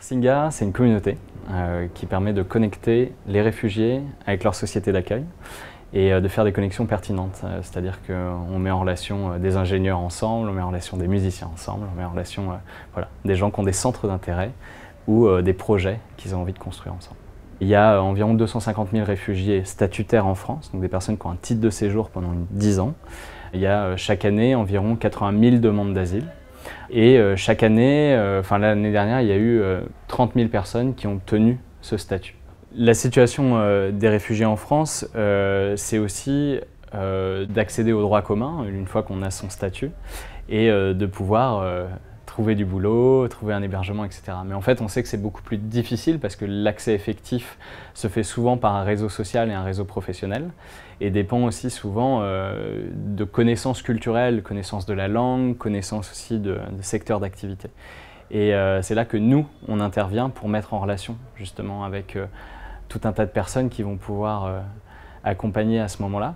Singa, c'est une communauté euh, qui permet de connecter les réfugiés avec leur société d'accueil et euh, de faire des connexions pertinentes. Euh, c'est-à-dire qu'on met en relation des ingénieurs ensemble, on met en relation des musiciens ensemble, on met en relation des gens qui ont des centres d'intérêt ou des projets qu'ils ont envie de construire ensemble. Il y a environ 250 000 réfugiés statutaires en France, donc des personnes qui ont un titre de séjour pendant 10 ans. Il y a chaque année environ 80 000 demandes d'asile. Et euh, chaque année, euh, enfin l'année dernière, il y a eu 30 euh, 000 personnes qui ont obtenu ce statut. La situation des réfugiés en France, c'est aussi d'accéder aux droits communs une fois qu'on a son statut et de pouvoir trouver du boulot, trouver un hébergement, etc. Mais en fait, on sait que c'est beaucoup plus difficile parce que l'accès effectif se fait souvent par un réseau social et un réseau professionnel et dépend aussi souvent euh, de connaissances culturelles, connaissances de la langue, connaissances aussi de, secteurs d'activité. Et euh, c'est là que nous, on intervient pour mettre en relation justement avec euh, tout un tas de personnes qui vont pouvoir accompagner à ce moment-là.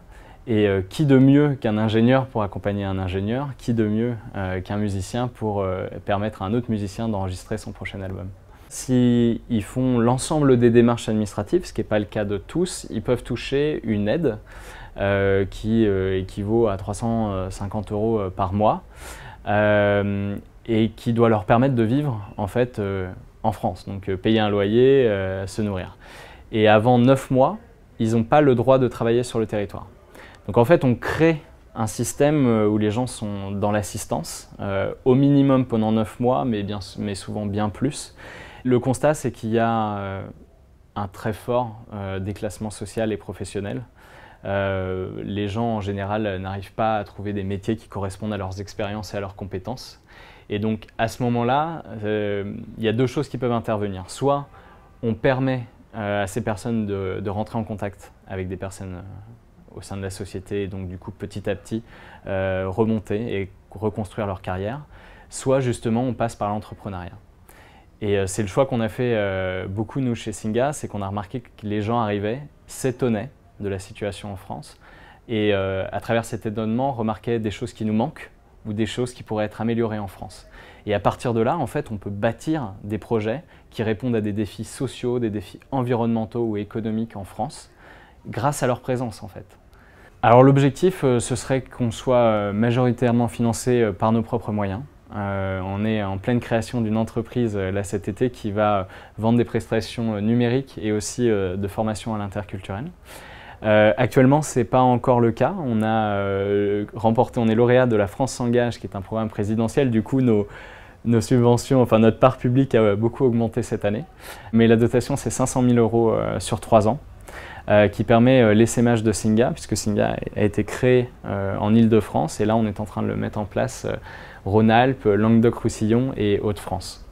Et euh, qui de mieux qu'un ingénieur pour accompagner un ingénieur Qui de mieux euh, qu'un musicien pour euh, permettre à un autre musicien d'enregistrer son prochain album S'ils font l'ensemble des démarches administratives, ce qui n'est pas le cas de tous, ils peuvent toucher une aide qui équivaut à 350 euros par mois et qui doit leur permettre de vivre en fait en France, donc payer un loyer, se nourrir. Et avant 9 mois, ils n'ont pas le droit de travailler sur le territoire. Donc en fait, on crée un système euh, où les gens sont dans l'assistance, euh, au minimum pendant 9 mois, mais, souvent bien plus. Le constat, c'est qu'il y a euh, un très fort déclassement social et professionnel. les gens, en général, n'arrivent pas à trouver des métiers qui correspondent à leurs expériences et à leurs compétences. Et donc, à ce moment-là, il y a deux choses qui peuvent intervenir. Soit on permet à ces personnes de, de rentrer en contact avec des personnes au sein de la société et donc du coup petit à petit euh, remonter et reconstruire leur carrière, soit justement on passe par l'entrepreneuriat. Et euh, c'est le choix qu'on a fait euh, beaucoup nous chez Singa, c'est qu'on a remarqué que les gens arrivaient, s'étonnaient de la situation en France et à travers cet étonnement remarquaient des choses qui nous manquent ou des choses qui pourraient être améliorées en France. Et à partir de là, en fait, on peut bâtir des projets qui répondent à des défis sociaux, des défis environnementaux ou économiques en France grâce à leur présence en fait. Alors l'objectif, euh, ce serait qu'on soit euh, majoritairement financé euh, par nos propres moyens. on est en pleine création d'une entreprise là cet été qui va vendre des prestations numériques et aussi de formation à l'interculturel. actuellement, ce n'est pas encore le cas. On a remporté, on est lauréat de la France s'engage, qui est un programme présidentiel. Du coup, nos, subventions, enfin notre part publique a beaucoup augmenté cette année. Mais la dotation, c'est 500 000 euros sur trois ans. Euh, qui permet euh, l'essaimage de Singa, puisque Singa a été créé euh, en Ile-de-France, et là on est en train de le mettre en place Rhône-Alpes, Languedoc-Roussillon et Hauts-de-France.